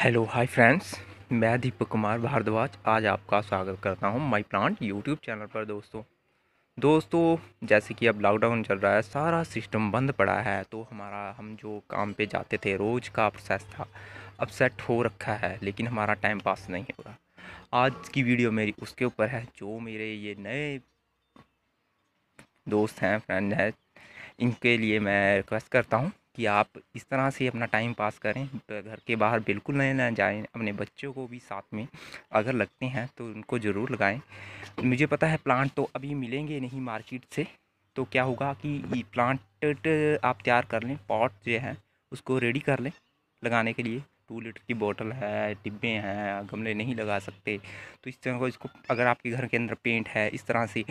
hello hi friends मैं दीपक कुमार भारद्वाज आज आपका स्वागत करता हूं माय प्लांट यूट्यूब चैनल पर दोस्तों दोस्तों जैसे कि अब लॉकडाउन चल रहा है सारा सिस्टम बंद पड़ा है तो हमारा हम जो काम पे जाते थे रोज़ का प्रोसेस था अब सेट हो रखा है लेकिन हमारा टाइम पास नहीं हो रहा आज की वीडियो मेरी उसके ऊपर है जो मेरे ये नए दोस्त हैं फ्रेंड हैं इनके लिए मैं रिक्वेस्ट करता हूँ कि आप इस तरह से अपना टाइम पास करें घर के बाहर बिल्कुल नहीं ना जाएं अपने बच्चों को भी साथ में अगर लगते हैं तो उनको ज़रूर लगाएं मुझे पता है प्लांट तो अभी मिलेंगे नहीं मार्केट से तो क्या होगा कि ये प्लांट आप तैयार कर लें पॉट जो है उसको रेडी कर लें लगाने के लिए टू लीटर की बोतल है डिब्बे हैं गमले नहीं लगा सकते तो इस तरह को इसको अगर आपके घर के अंदर पेंट है इस तरह से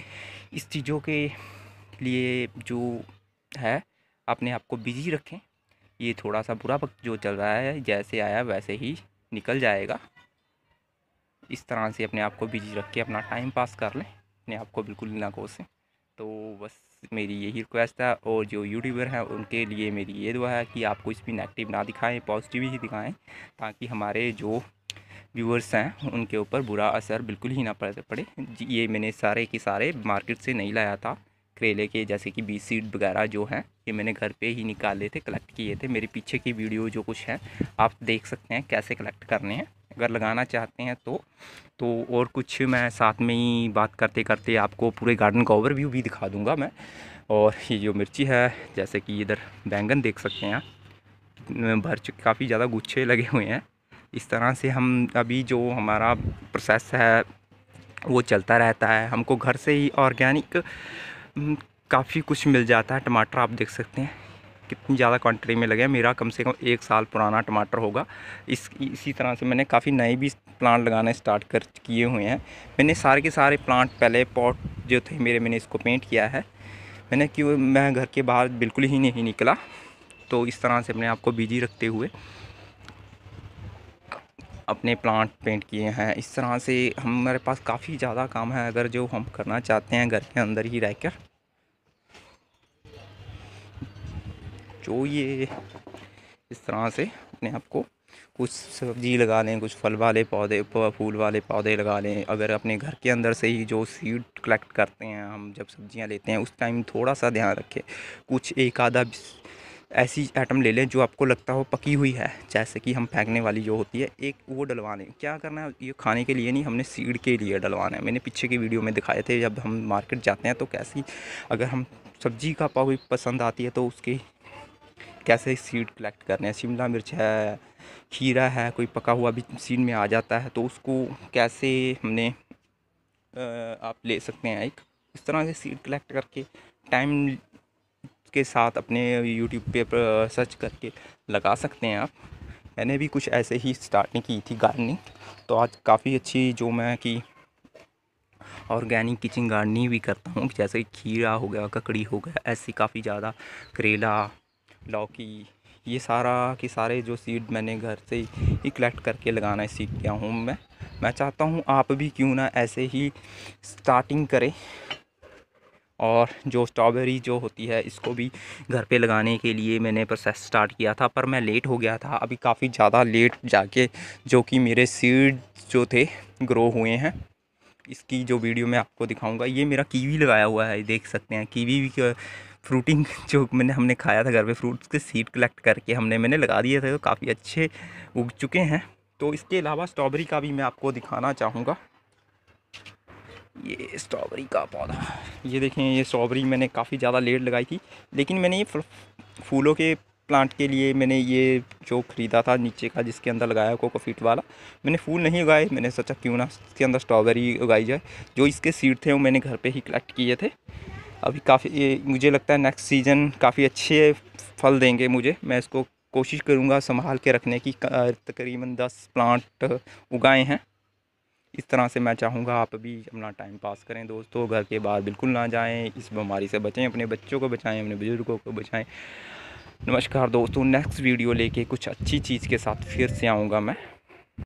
इस चीज़ों के लिए जो है अपने आप को बिजी रखें ये थोड़ा सा बुरा वक्त जो चल रहा है जैसे आया वैसे ही निकल जाएगा इस तरह से अपने आप को बिजी रख के अपना टाइम पास कर लें अपने आप को बिल्कुल ना कोसें तो बस मेरी यही रिक्वेस्ट है और जो यूट्यूबर हैं उनके लिए मेरी ये दुआ है कि आप कुछ भी नेगेटिव ना दिखाएं पॉजिटिव ही दिखाएं ताकि हमारे जो व्यूअर्स हैं उनके ऊपर बुरा असर बिल्कुल ही ना पड़े ये मैंने सारे के सारे मार्केट से नहीं लाया था करेले के जैसे कि बीज सीड वगैरह जो हैं ये मैंने घर पे ही निकाले थे कलेक्ट किए थे मेरे पीछे की वीडियो जो कुछ है आप देख सकते हैं कैसे कलेक्ट करने हैं अगर लगाना चाहते हैं तो तो और कुछ मैं साथ में ही बात करते करते आपको पूरे गार्डन का ओवरव्यू भी दिखा दूँगा मैं और ये जो मिर्ची है जैसे कि इधर बैंगन देख सकते हैं भर चुके काफ़ी ज़्यादा गुच्छे लगे हुए हैं इस तरह से हम अभी जो हमारा प्रोसेस है वो चलता रहता है हमको घर से ही ऑर्गेनिक हम्म, काफ़ी कुछ मिल जाता है टमाटर आप देख सकते हैं कितनी ज़्यादा क्वान्टिटी में लगे मेरा कम से कम एक साल पुराना टमाटर होगा इस इसी तरह से मैंने काफ़ी नए भी प्लांट लगाना स्टार्ट कर किए हुए हैं मैंने सारे के सारे प्लांट पहले पॉट जो थे मेरे मैंने इसको पेंट किया है मैंने क्यों मैं घर के बाहर बिल्कुल ही नहीं निकला तो इस तरह से अपने आप को बिजी रखते हुए अपने प्लांट पेंट किए हैं इस तरह से हमारे पास काफ़ी ज़्यादा काम है अगर जो हम करना चाहते हैं घर के अंदर ही रह कर जो ये इस तरह से अपने आप को कुछ सब्जी लगा लें कुछ फल वाले पौधे फूल वाले पौधे लगा लें अगर अपने घर के अंदर से ही जो सीड कलेक्ट करते हैं हम जब सब्जियां लेते हैं उस टाइम थोड़ा सा ध्यान रखें कुछ एक आधा ऐसी आइटम ले लें जो आपको लगता हो पकी हुई है जैसे कि हम फेंकने वाली जो होती है एक वो डलवाने क्या करना है ये खाने के लिए नहीं हमने सीड के लिए डलवाना है मैंने पीछे की वीडियो में दिखाए थे जब हम मार्केट जाते हैं तो कैसी अगर हम सब्जी का पाव पसंद आती है तो उसके कैसे सीड कलेक्ट करने हैं शिमला मिर्च है खीरा है कोई पका हुआ भी सीड में आ जाता है तो उसको कैसे हमने आप ले सकते हैं एक इस तरह से सीड कलेक्ट करके टाइम के साथ अपने यूट्यूब पे सर्च करके लगा सकते हैं आप मैंने भी कुछ ऐसे ही स्टार्टिंग की थी गार्डनिंग तो आज काफ़ी अच्छी जो मैं कि ऑर्गेनिक किचन गार्डनिंग भी करता हूँ जैसे खीरा हो गया ककड़ी हो गया ऐसी काफ़ी ज़्यादा करेला लौकी ये सारा के सारे जो सीड मैंने घर से ही कलेक्ट करके लगाना सीख गया हूँ मैं मैं चाहता हूँ आप भी क्यों ना ऐसे ही स्टार्टिंग करें और जो स्ट्रॉबेरी जो होती है इसको भी घर पे लगाने के लिए मैंने प्रोसेस स्टार्ट किया था पर मैं लेट हो गया था अभी काफ़ी ज़्यादा लेट जाके जो कि मेरे सीड जो थे ग्रो हुए हैं इसकी जो वीडियो मैं आपको दिखाऊंगा ये मेरा कीवी लगाया हुआ है देख सकते हैं कीवी भी फ्रूटिंग जो मैंने हमने खाया था घर पे फ्रूट्स के सीड कलेक्ट करके हमने मैंने लगा दिए थे तो काफ़ी अच्छे उग चुके हैं तो इसके अलावा स्ट्रॉबेरी का भी मैं आपको दिखाना चाहूँगा ये स्ट्रॉबेरी का पौधा ये देखें ये स्ट्रॉबेरी मैंने काफ़ी ज़्यादा लेट लगाई थी लेकिन मैंने ये फूलों के प्लांट के लिए मैंने ये जो ख़रीदा था नीचे का जिसके अंदर लगाया कोको फीट वाला मैंने फूल नहीं उगाए मैंने सोचा क्यों ना इसके अंदर स्ट्रॉबेरी उगाई जाए जो इसके सीड थे वो मैंने घर पे ही कलेक्ट किए थे अभी काफ़ी मुझे लगता है नेक्स्ट सीज़न काफ़ी अच्छे फल देंगे मुझे मैं इसको कोशिश करूँगा संभाल के रखने की तकरीबन दस प्लांट उगाए हैं इस तरह से मैं चाहूँगा आप भी अपना टाइम पास करें दोस्तों घर के बाहर बिल्कुल ना जाएं इस बीमारी से बचें अपने बच्चों को बचाएं अपने बुज़ुर्गों को बचाएं नमस्कार दोस्तों नेक्स्ट वीडियो लेके कुछ अच्छी चीज़ के साथ फिर से आऊँगा मैं